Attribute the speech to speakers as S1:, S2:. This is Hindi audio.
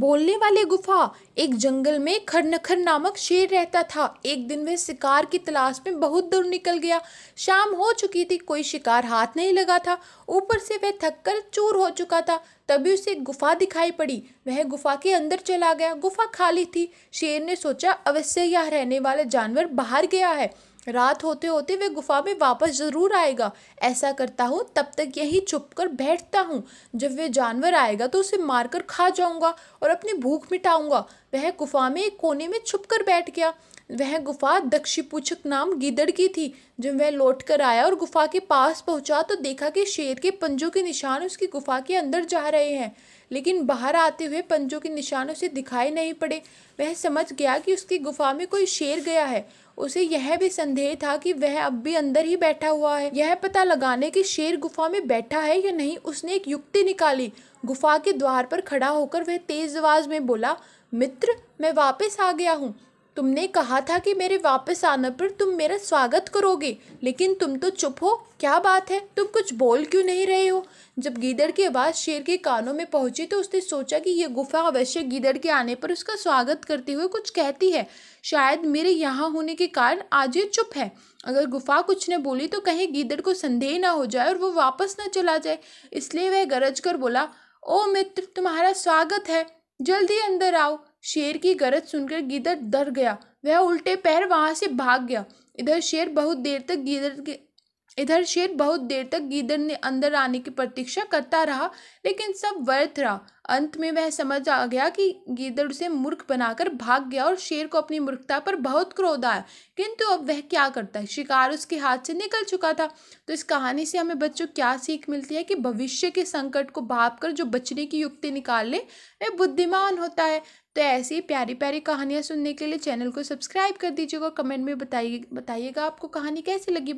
S1: बोलने वाले गुफा एक जंगल में खरनखर नामक शेर रहता था एक दिन वह शिकार की तलाश में बहुत दूर निकल गया शाम हो चुकी थी कोई शिकार हाथ नहीं लगा था ऊपर से वह थक कर चूर हो चुका था तभी उसे गुफा दिखाई पड़ी वह गुफा के अंदर चला गया गुफा खाली थी शेर ने सोचा अवश्य यह रहने वाला जानवर बाहर गया है रात होते होते वह गुफा में वापस ज़रूर आएगा ऐसा करता हूँ तब तक यहीं चुप कर बैठता हूँ जब वह जानवर आएगा तो उसे मारकर खा जाऊँगा और अपनी भूख मिटाऊँगा वह गुफा में एक कोने में छुप कर बैठ गया वह गुफा दक्षिपूचक नाम गिदड़ की थी जब वह लौट कर आया और गुफा के पास पहुँचा तो देखा कि शेर के पंजों के निशान उसकी गुफा के अंदर जा रहे हैं लेकिन बाहर आते हुए पंजों के निशान उसे दिखाई नहीं पड़े वह समझ गया कि उसकी गुफा में कोई शेर गया है उसे यह भी संदेह था कि वह अब भी अंदर ही बैठा हुआ है यह पता लगाने कि शेर गुफा में बैठा है या नहीं उसने एक युक्ति निकाली गुफा के द्वार पर खड़ा होकर वह तेज आवाज में बोला मित्र मैं वापस आ गया हूँ तुमने कहा था कि मेरे वापस आने पर तुम मेरा स्वागत करोगे लेकिन तुम तो चुप हो क्या बात है तुम कुछ बोल क्यों नहीं रहे हो जब गीदड़ की आवाज़ शेर के कानों में पहुंची तो उसने सोचा कि यह गुफा अवश्य गीदड़ के आने पर उसका स्वागत करते हुए कुछ कहती है शायद मेरे यहाँ होने के कारण आज ये चुप है अगर गुफा कुछ ने बोली तो कहीं गीदड़ को संदेह ना हो जाए और वो वापस ना चला जाए इसलिए वह गरज कर बोला ओ मित्र तुम्हारा स्वागत है जल्दी अंदर आओ शेर की गरज सुनकर गिदड़ डर गया वह उल्टे पैर वहां से भाग गया इधर शेर बहुत देर तक गिदड़ के इधर शेर बहुत देर तक गीदड़ ने अंदर आने की प्रतीक्षा करता रहा लेकिन सब व्यर्थ रहा अंत में वह समझ आ गया कि गीदड़ उसे मूर्ख बनाकर भाग गया और शेर को अपनी मूर्खता पर बहुत क्रोध आया किंतु अब वह क्या करता है शिकार उसके हाथ से निकल चुका था तो इस कहानी से हमें बच्चों क्या सीख मिलती है कि भविष्य के संकट को भाप कर जो बचने की युक्ति निकाल ले वह बुद्धिमान होता है तो ऐसी प्यारी प्यारी कहानियाँ सुनने के लिए चैनल को सब्सक्राइब कर दीजिएगा कमेंट में बताइए बताइएगा आपको कहानी कैसी लगी